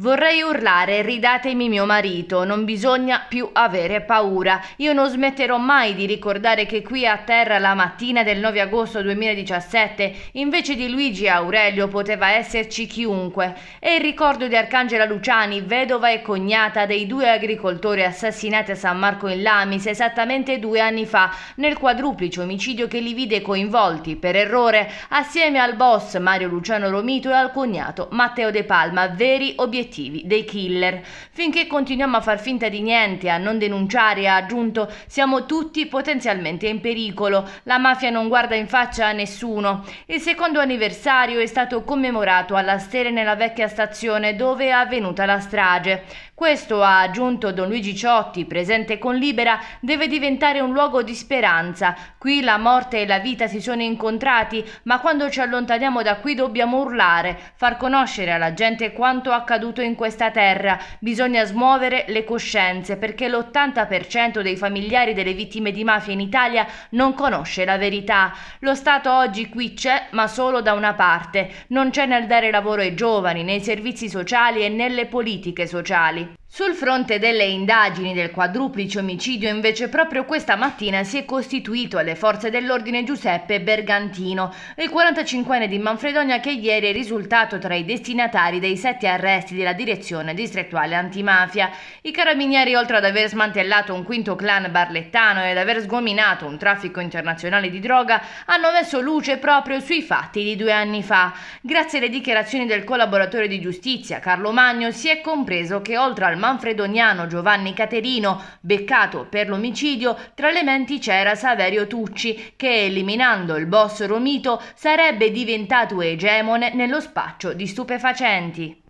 Vorrei urlare, ridatemi mio marito, non bisogna più avere paura. Io non smetterò mai di ricordare che qui a terra la mattina del 9 agosto 2017, invece di Luigi Aurelio poteva esserci chiunque. E il ricordo di Arcangela Luciani, vedova e cognata dei due agricoltori assassinati a San Marco in Lamis esattamente due anni fa, nel quadruplice omicidio che li vide coinvolti, per errore, assieme al boss Mario Luciano Romito e al cognato Matteo De Palma, veri obiettivi obiettivi dei killer. Finché continuiamo a far finta di niente, a non denunciare, ha aggiunto, siamo tutti potenzialmente in pericolo. La mafia non guarda in faccia a nessuno. Il secondo anniversario è stato commemorato alla stele nella vecchia stazione dove è avvenuta la strage. Questo, ha aggiunto Don Luigi Ciotti, presente con Libera, deve diventare un luogo di speranza. Qui la morte e la vita si sono incontrati, ma quando ci allontaniamo da qui dobbiamo urlare, far conoscere alla gente quanto accaduto soprattutto in questa terra, bisogna smuovere le coscienze perché l'80% dei familiari delle vittime di mafia in Italia non conosce la verità. Lo Stato oggi qui c'è, ma solo da una parte. Non c'è nel dare lavoro ai giovani, nei servizi sociali e nelle politiche sociali. Sul fronte delle indagini del quadruplice omicidio invece proprio questa mattina si è costituito alle forze dell'ordine Giuseppe Bergantino, il 45enne di Manfredonia che ieri è risultato tra i destinatari dei sette arresti della direzione distrettuale antimafia. I carabinieri oltre ad aver smantellato un quinto clan barlettano e ad aver sgominato un traffico internazionale di droga hanno messo luce proprio sui fatti di due anni fa. Grazie alle dichiarazioni del collaboratore di giustizia Carlo Magno si è compreso che oltre al manfredoniano Giovanni Caterino, beccato per l'omicidio, tra le menti c'era Saverio Tucci, che eliminando il boss Romito sarebbe diventato egemone nello spaccio di stupefacenti.